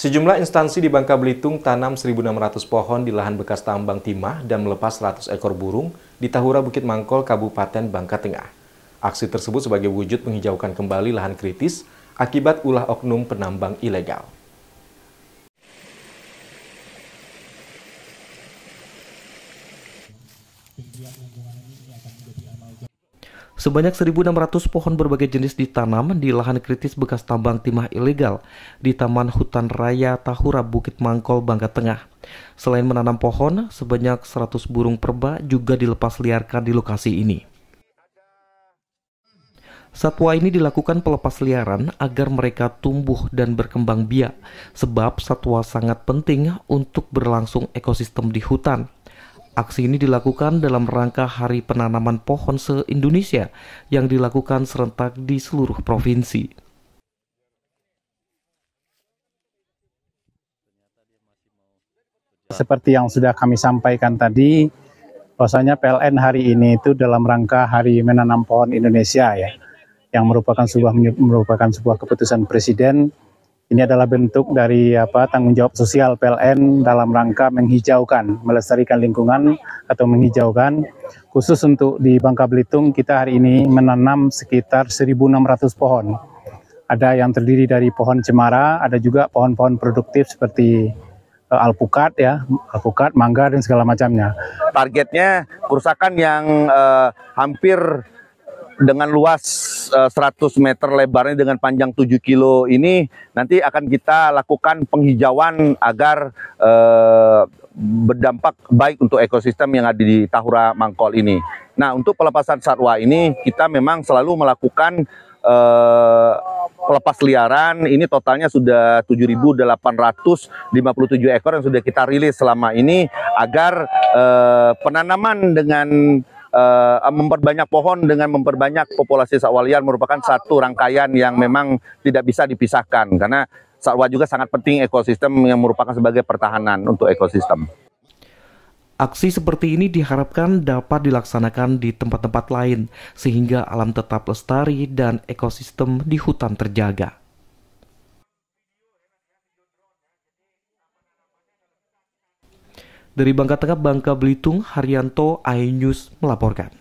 Sejumlah instansi di Bangka Belitung tanam 1.600 pohon di lahan bekas tambang timah dan melepas 100 ekor burung di Tahura Bukit Mangkol, Kabupaten Bangka Tengah. Aksi tersebut sebagai wujud menghijaukan kembali lahan kritis akibat ulah oknum penambang ilegal. Sebanyak 1.600 pohon berbagai jenis ditanam di lahan kritis bekas tambang timah ilegal di Taman Hutan Raya Tahura Bukit Mangkol, Bangka Tengah. Selain menanam pohon, sebanyak 100 burung perba juga dilepas liarkan di lokasi ini. Satwa ini dilakukan pelepas liaran agar mereka tumbuh dan berkembang biak, sebab satwa sangat penting untuk berlangsung ekosistem di hutan. Aksi ini dilakukan dalam rangka Hari Penanaman Pohon se-Indonesia yang dilakukan serentak di seluruh provinsi. Seperti yang sudah kami sampaikan tadi, bahwasanya PLN hari ini itu dalam rangka Hari Menanam Pohon Indonesia ya, yang merupakan sebuah merupakan sebuah keputusan presiden ini adalah bentuk dari apa tanggung jawab sosial PLN dalam rangka menghijaukan, melestarikan lingkungan atau menghijaukan. Khusus untuk di Bangka Belitung kita hari ini menanam sekitar 1.600 pohon. Ada yang terdiri dari pohon cemara, ada juga pohon-pohon produktif seperti eh, alpukat ya, alpukat, mangga dan segala macamnya. Targetnya kerusakan yang eh, hampir dengan luas uh, eh, 100 meter lebarnya dengan panjang 7 kilo ini nanti akan kita lakukan penghijauan agar uh, berdampak baik untuk ekosistem yang ada di Tahura Mangkol ini. Nah, untuk pelepasan satwa ini kita memang selalu melakukan uh, pelepas liaran ini totalnya sudah 7.857 ekor yang sudah kita rilis selama ini agar uh, penanaman dengan uh, memperbanyak pohon dengan memperbanyak populasi satwa liar merupakan satu rangkaian yang memang tidak bisa dipisahkan karena satwa juga sangat penting ekosistem yang merupakan sebagai pertahanan untuk ekosistem. Aksi seperti ini diharapkan dapat dilaksanakan di tempat-tempat lain sehingga alam tetap lestari dan ekosistem di hutan terjaga. Dari Bangka Tengah, Bangka Belitung, Haryanto, Ainus melaporkan.